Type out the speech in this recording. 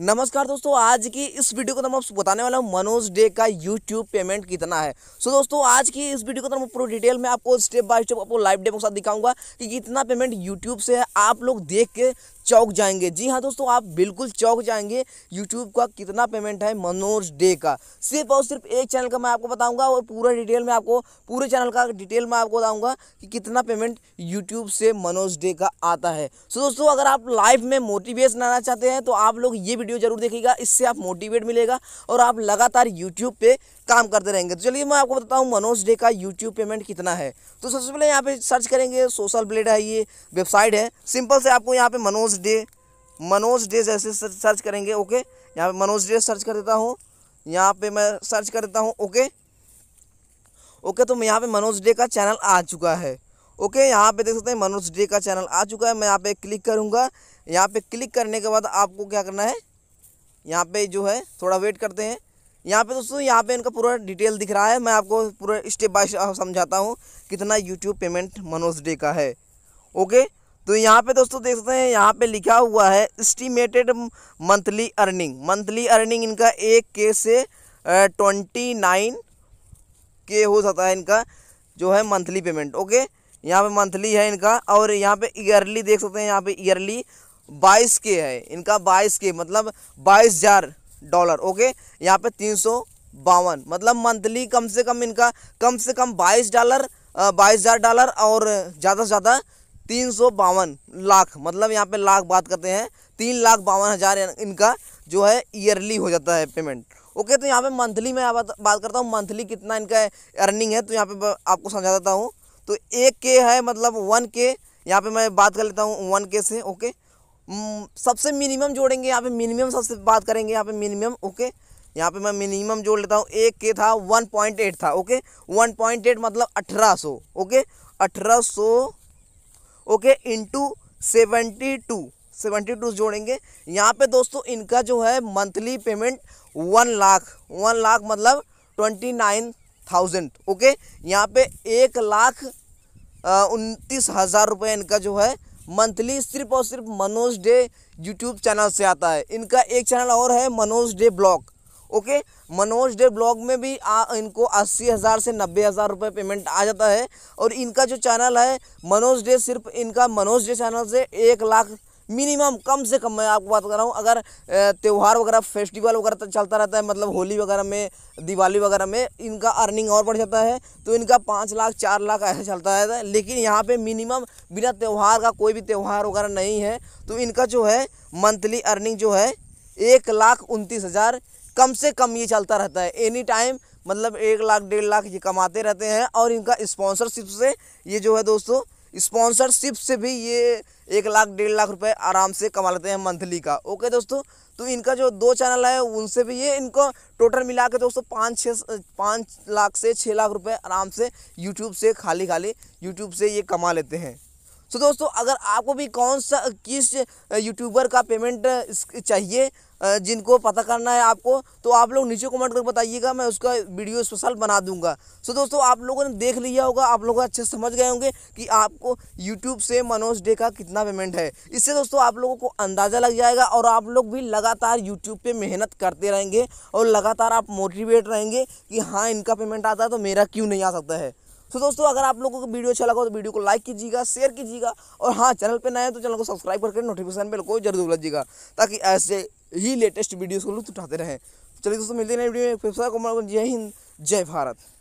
नमस्कार दोस्तों आज की इस वीडियो को तो मैं आपको बताने वाला हूँ मनोज डे का यूट्यूब पेमेंट कितना है सो so दोस्तों आज की इस वीडियो को तो मैं पूरा डिटेल में आपको स्टेप बाय स्टेप आपको लाइव डेमो के साथ दिखाऊंगा कि कितना पेमेंट यूट्यूब से है आप लोग देख के चौक जाएंगे जी हाँ दोस्तों आप बिल्कुल चौक जाएंगे यूट्यूब का कितना पेमेंट है मनोज डे का सिर्फ और सिर्फ एक चैनल का मैं आपको बताऊंगा और पूरा डिटेल में आपको पूरे चैनल का डिटेल में आपको बताऊंगा कि कितना पेमेंट यूट्यूब से मनोज डे का आता है सो दोस्तों अगर आप लाइफ में मोटिवेशन आना चाहते हैं तो आप लोग ये वीडियो जरूर देखेगा इससे आप मोटिवेट मिलेगा और आप लगातार यूट्यूब पे काम करते रहेंगे तो चलिए मैं आपको बताता हूँ मनोज डे का यूट्यूब पेमेंट कितना है तो सबसे पहले यहाँ पे सर्च करेंगे सोशल ब्लेड है ये वेबसाइट है सिंपल से आपको यहाँ पे मनोज डे मनोज डे जैसे सर्च करेंगे ओके यहाँ पे मनोज डे सर्च कर देता हूँ यहाँ पे मैं सर्च कर देता हूँ ओके ओके तो मैं यहाँ पे मनोज डे का चैनल आ चुका है ओके यहाँ पे देख सकते हैं मनोज डे का चैनल आ चुका है मैं यहाँ पे क्लिक करूँगा यहाँ पे क्लिक करने के बाद आपको क्या करना है यहाँ पे जो है थोड़ा वेट करते हैं यहाँ पे दोस्तों यहाँ पे इनका पूरा डिटेल दिख रहा है मैं आपको पूरा स्टेप बाय स्टेप समझाता हूँ कितना यूट्यूब पेमेंट मनोज डे का है ओके तो यहाँ पे दोस्तों देख सकते हैं यहाँ पे लिखा हुआ है estimated monthly earning monthly earning इनका एक के से ट्वेंटी नाइन के हो सकता है इनका जो है मंथली पेमेंट ओके यहाँ पे मंथली है इनका और यहाँ पे ईयरली देख सकते हैं यहाँ पे ईयरली बाईस के है इनका बाईस के मतलब बाईस हज़ार डॉलर ओके यहाँ पे तीन सौ बावन मतलब मंथली कम से कम इनका कम से कम बाईस डॉलर बाईस हज़ार डॉलर और ज़्यादा से ज़्यादा तीन सौ बावन लाख मतलब यहाँ पे लाख बात करते हैं तीन लाख बावन हज़ार इनका जो है ईयरली हो जाता है पेमेंट ओके तो यहाँ पे मंथली मैं बात करता हूँ मंथली कितना इनका अर्निंग है तो यहाँ पे आपको समझा देता हूँ तो एक के है मतलब वन के यहाँ पे मैं बात कर लेता हूँ वन के से ओके hmm, सबसे मिनिमम जोड़ेंगे यहाँ पे मिनिमम सबसे बात करेंगे यहाँ पे मिनिमम ओके यहाँ पे मैं मिनिमम जोड़ लेता हूँ एक के था वन पॉइंट एट था ओके वन पॉइंट एट मतलब अठारह सौ ओके अठारह सौ okay into seventy two seventy two जोड़ेंगे यहाँ पे दोस्तों इनका जो है monthly payment one lakh one lakh मतलब ट्वेंटी नाइन थाउजेंड ओके यहाँ पे एक लाख उनतीस हज़ार रुपये इनका जो है मंथली सिर्फ और सिर्फ मनोज डे यूट्यूब चैनल से आता है इनका एक चैनल और है Manoj Dey blog okay Manoj Dey blog में भी आ, इनको अस्सी हज़ार से नब्बे हज़ार रुपये पेमेंट आ जाता है और इनका जो चैनल है मनोज डे सिर्फ इनका मनोज डे चैनल से एक लाख मिनिमम कम से कम मैं आपको बात कर रहा हूँ अगर त्यौहार वगैरह फेस्टिवल वगैरह तो चलता रहता है मतलब होली वगैरह में दिवाली वगैरह में इनका अर्निंग और बढ़ जाता है तो इनका पाँच लाख चार लाख ऐसा चलता रहता है लेकिन यहाँ पे मिनिमम बिना त्यौहार का कोई भी त्यौहार वगैरह नहीं है तो इनका जो है मंथली अर्निंग जो है एक लाख उनतीस हज़ार कम से कम ये चलता रहता है एनी टाइम मतलब एक लाख डेढ़ लाख ये कमाते रहते हैं और इनका स्पॉन्सरशिप से ये जो है दोस्तों स्पॉन्सरशिप से भी ये एक लाख डेढ़ लाख रुपए आराम से कमा लेते हैं मंथली का ओके दोस्तों तो इनका जो दो चैनल है उनसे भी ये इनको टोटल मिला के दोस्तों पाँच छः पाँच लाख से छः लाख रुपए आराम से यूट्यूब से खाली खाली यूट्यूब से ये कमा लेते हैं सो दोस्तों अगर आपको भी कौन सा किस यूट्यूबर का पेमेंट चाहिए जिनको पता करना है आपको तो आप लोग नीचे कमेंट करके बताइएगा मैं उसका वीडियो स्पेशल बना दूंगा सो so दोस्तों आप लोगों ने देख लिया होगा आप लोग अच्छे समझ गए होंगे कि आपको यूट्यूब से मनोज डे का कितना पेमेंट है इससे दोस्तों आप लोगों को अंदाज़ा लग जाएगा और आप लोग भी लगातार यूट्यूब पर मेहनत करते रहेंगे और लगातार आप मोटिवेट रहेंगे कि हाँ इनका पेमेंट आता है तो मेरा क्यों नहीं आ सकता है तो दोस्तों अगर आप लोगों को वीडियो अच्छा लगा तो वीडियो को लाइक कीजिएगा शेयर कीजिएगा और हाँ चैनल पर नए हैं तो चैनल को सब्सक्राइब करके नोटिफिकेशन बेल को जरूर लीजिएगा ताकि ऐसे ही लेटेस्ट वीडियोज़ को लुत्फ उठाते रहें तो चलिए दोस्तों मिलते हैं वीडियो में फिर जय हिंद जय भारत